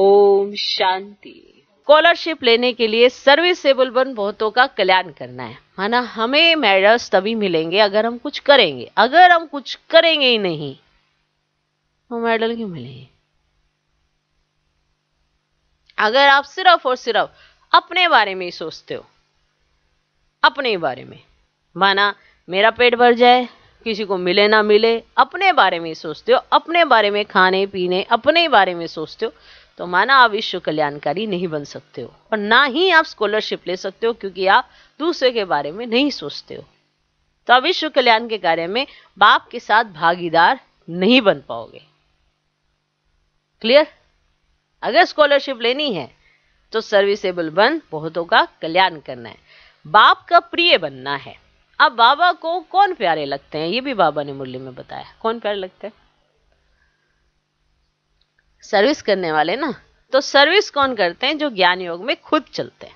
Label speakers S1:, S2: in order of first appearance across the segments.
S1: ओम शांति scholarship लेने के लिए सर्विसेबल बन बहुतों का कल्याण करना है माना हमें मेडल्स तभी मिलेंगे अगर हम कुछ करेंगे अगर हम कुछ करेंगे ही नहीं तो मेडल क्यों मिलेंगे अगर आप सिर्फ और सिर्फ अपने बारे में ही सोचते हो अपने बारे में माना मेरा पेट भर जाए किसी को मिले ना मिले अपने बारे में सोचते हो अपने बारे में खाने पीने अपने बारे में सोचते हो तो माना आप विश्व कल्याणकारी नहीं बन सकते हो और ना ही आप स्कॉलरशिप ले सकते हो क्योंकि आप दूसरे के बारे में नहीं सोचते हो तो आप विश्व कल्याण के कार्य में बाप के साथ भागीदार नहीं बन पाओगे क्लियर अगर स्कॉलरशिप लेनी है तो सर्विसेबल बन बहुतों का कल्याण करना है बाप का प्रिय बनना है अब बाबा को कौन प्यारे लगते हैं ये भी बाबा ने मुरली में बताया कौन प्यारे लगते हैं सर्विस करने वाले ना तो सर्विस कौन करते हैं जो ज्ञान योग में खुद चलते हैं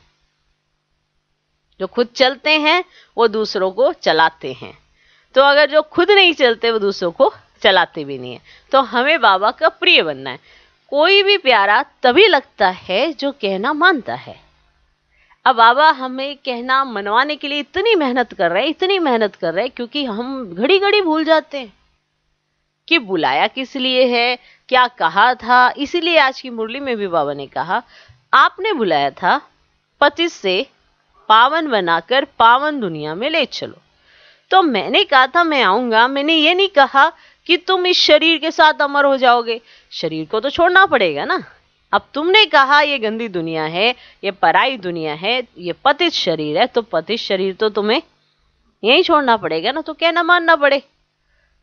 S1: जो खुद चलते हैं वो दूसरों को चलाते हैं तो अगर जो खुद नहीं चलते वो दूसरों को चलाते भी नहीं है तो हमें बाबा का प्रिय बनना है कोई भी प्यारा तभी लगता है जो कहना मानता है अब बाबा हमें कहना मनवाने के लिए इतनी मेहनत कर रहे हैं इतनी मेहनत कर रहे हैं क्योंकि हम घड़ी घड़ी भूल जाते हैं कि बुलाया किस लिए है क्या कहा था इसीलिए आज की मुरली में भी बाबा ने कहा आपने बुलाया था पति से पावन बनाकर पावन दुनिया में ले चलो तो मैंने कहा था मैं आऊंगा मैंने ये नहीं कहा कि तुम इस शरीर के साथ अमर हो जाओगे शरीर को तो छोड़ना पड़ेगा ना अब तुमने कहा ये गंदी दुनिया है ये पराई दुनिया है ये पतित शरीर है तो पतित शरीर तो तुम्हें यही छोड़ना पड़ेगा ना तो कहना मानना पड़े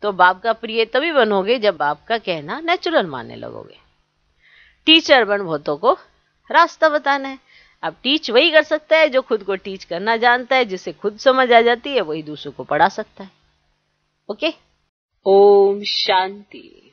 S1: तो बाप का प्रिय तभी बनोगे जब बाप का कहना नेचुरल मानने लगोगे टीचर बन भोतों को रास्ता बताना है अब टीच वही कर सकता है जो खुद को टीच करना जानता है जिसे खुद समझ आ जाती है वही दूसरों को पढ़ा सकता है ओके ओम शांति